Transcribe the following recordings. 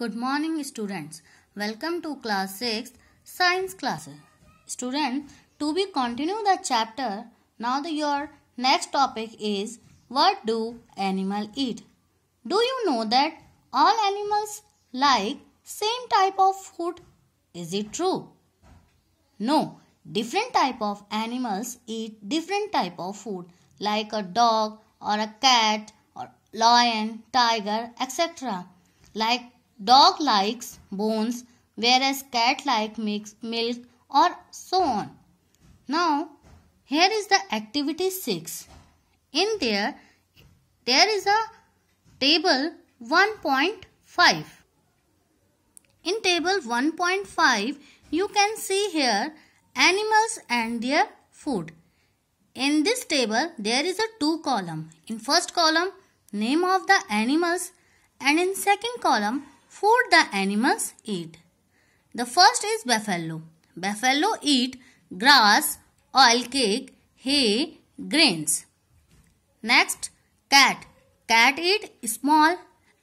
Good morning students. Welcome to class 6 science classes. Student, to be continue the chapter. Now the, your next topic is what do animal eat? Do you know that all animals like same type of food? Is it true? No, different type of animals eat different type of food like a dog or a cat or lion, tiger, etc. Like Dog likes bones whereas cat like milk or so on. Now here is the activity 6. In there there is a table 1.5. In table 1.5 you can see here animals and their food. In this table, there is a two column. In first column, name of the animals and in second column, food the animals eat. The first is buffalo. Buffalo eat grass, oil cake, hay, grains. Next, cat. Cat eat small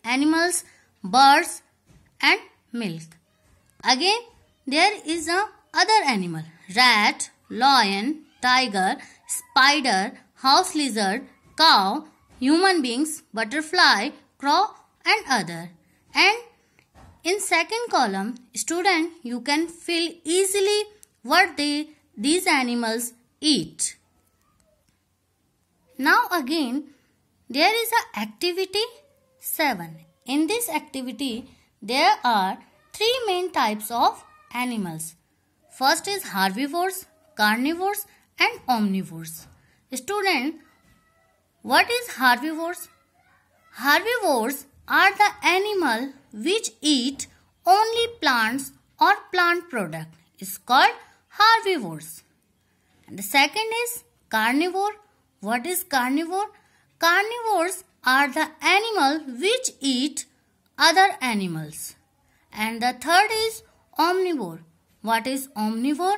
animals, birds and milk. Again, there is a other animal. Rat, lion, tiger, spider, house lizard, cow, human beings, butterfly, crow and other. And in second column, student, you can fill easily what they these animals eat. Now again, there is a activity 7. In this activity, there are three main types of animals. First is herbivores, carnivores and omnivores. Student, what is herbivores? Herbivores are the animal which eat only plants or plant product is called herbivores. And the second is carnivore. What is carnivore? Carnivores are the animal which eat other animals. And the third is omnivore. What is omnivore?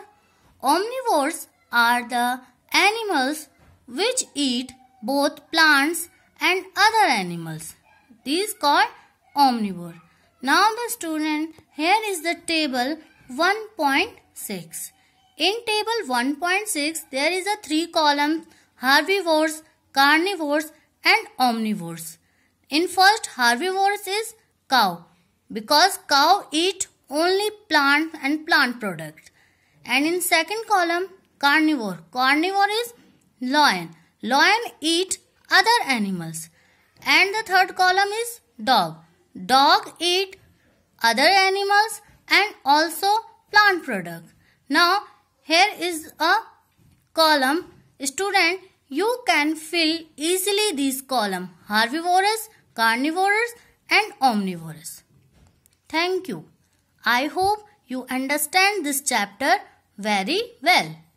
Omnivores are the animals which eat both plants and other animals. These called omnivore. Now the student, here is the table 1.6. In table 1.6, there is a three column herbivores, carnivores and omnivores. In first, herbivores is cow because cow eat only plant and plant product. And in second column, carnivore. Carnivore is lion. Lion eat other animals and the third column is dog. Dog eat other animals and also plant product. Now here is a column. Student, you can fill easily this column. Herbivorous, carnivorous and omnivorous. Thank you. I hope you understand this chapter very well.